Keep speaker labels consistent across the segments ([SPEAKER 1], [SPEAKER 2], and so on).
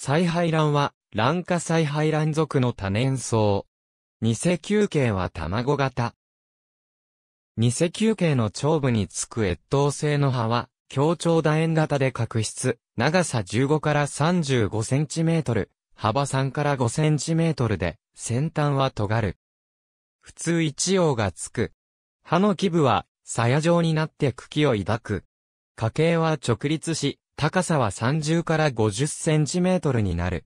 [SPEAKER 1] 再排卵は、卵化再排卵属の多年草。偽球形は卵型。偽球形の頂部につく越冬性の葉は、強調楕円型で角質、長さ15から35センチメートル、幅3から5センチメートルで、先端は尖る。普通一葉がつく。葉の基部は、鞘状になって茎を抱く。花茎は直立し、高さは30から50センチメートルになる。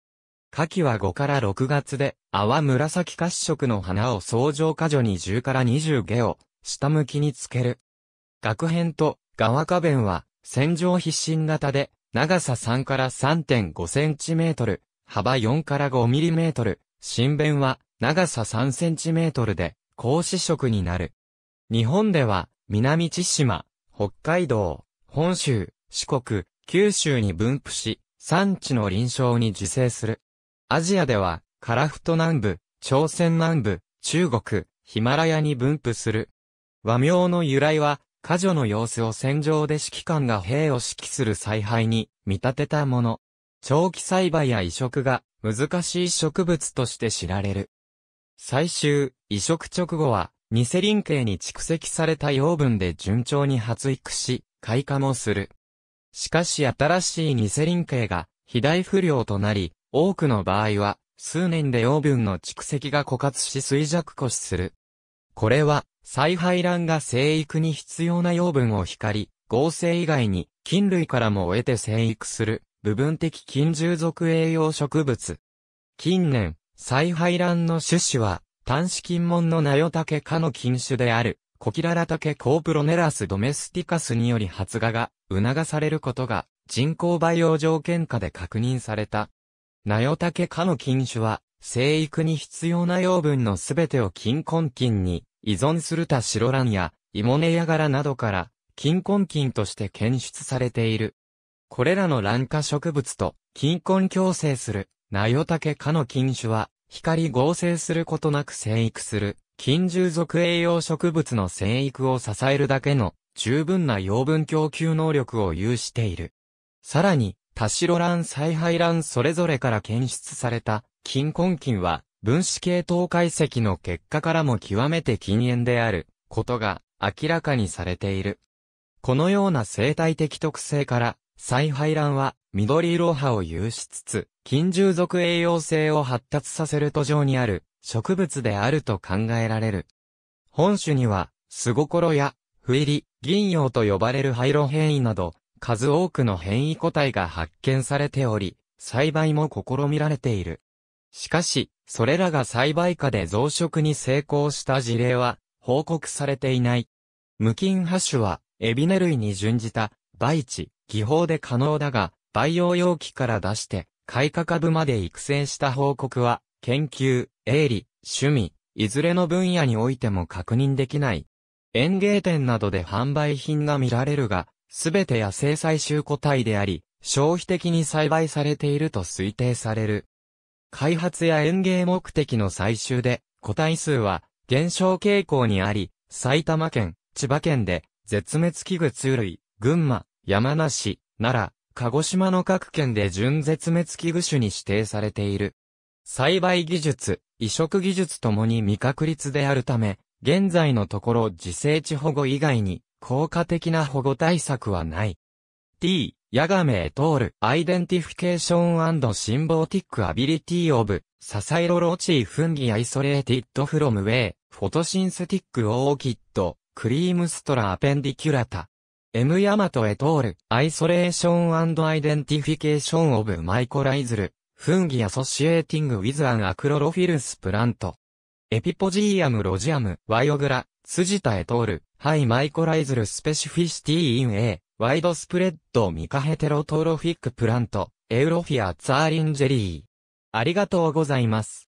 [SPEAKER 1] 夏季は5から6月で、淡紫褐色の花を相乗果樹に10から20下を、下向きにつける。額編と側花弁は、線状筆進型で、長さ3から3.5センチメートル、幅4から5ミリメートル、新弁は長さ3センチメートルで、高子色になる。日本では、南千島、北海道、本州、四国、九州に分布し、産地の臨床に自生する。アジアでは、カラフト南部、朝鮮南部、中国、ヒマラヤに分布する。和名の由来は、過剰の様子を戦場で指揮官が兵を指揮する采配に見立てたもの。長期栽培や移植が難しい植物として知られる。最終、移植直後は、ニセリン系に蓄積された養分で順調に発育し、開花もする。しかし新しいニセリン系が肥大不良となり、多くの場合は、数年で養分の蓄積が枯渇し衰弱枯死する。これは、再排卵が生育に必要な養分を光、合成以外に、菌類からも得て生育する、部分的菌従属栄養植物。近年、再排卵の種子は、単子菌門の名よタケ科の菌種である、コキララタケコープロネラスドメスティカスにより発芽が促されることが人工培養条件下で確認された。ナヨタケ科の菌種は生育に必要な養分のすべてを菌根菌に依存するたランやイモネヤガラなどから菌根菌として検出されている。これらの卵化植物と菌根共生するナヨタケ科の菌種は光合成することなく生育する。金獣属栄養植物の生育を支えるだけの十分な養分供給能力を有している。さらに、タシロランサイハイランそれぞれから検出された金根菌は分子系統解析の結果からも極めて禁煙であることが明らかにされている。このような生態的特性からサイハイランは緑色派を有しつつ、金獣属栄養性を発達させる途上にある植物であると考えられる。本種には、スゴコロや、不入り、銀葉と呼ばれる廃炉変異など、数多くの変異個体が発見されており、栽培も試みられている。しかし、それらが栽培下で増殖に成功した事例は、報告されていない。無菌ハ種は、エビネ類に準じた、培地、技法で可能だが、培養容器から出して、開花株まで育成した報告は、研究、営利、趣味、いずれの分野においても確認できない。園芸店などで販売品が見られるが、すべて野生採集個体であり、消費的に栽培されていると推定される。開発や園芸目的の採集で、個体数は減少傾向にあり、埼玉県、千葉県で絶滅危惧種類、群馬、山梨、奈良、鹿児島の各県で準絶滅危惧種に指定されている。栽培技術、移植技術ともに未確立であるため、現在のところ自生地保護以外に効果的な保護対策はない。t、ヤガメエトール、アイデンティフィケーションシンボーティックアビリティオブ、ササイロロチーフンギアイソレーティッドフロムウェイ、フォトシンセティックオーキッド、クリームストラアペンディキュラタ。M ヤマトエトール、アイソレーションアイデンティフィケーションオブマイコライズル、フンギアソシエーティングウィズアンアクロロフィルスプラント。エピポジーアムロジアム、ワイオグラ、スジタエトール、ハイマイコライズルスペシフィシティインエー、ワイドスプレッドミカヘテロトロフィックプラント、エウロフィアツァーリンジェリー。ありがとうございます。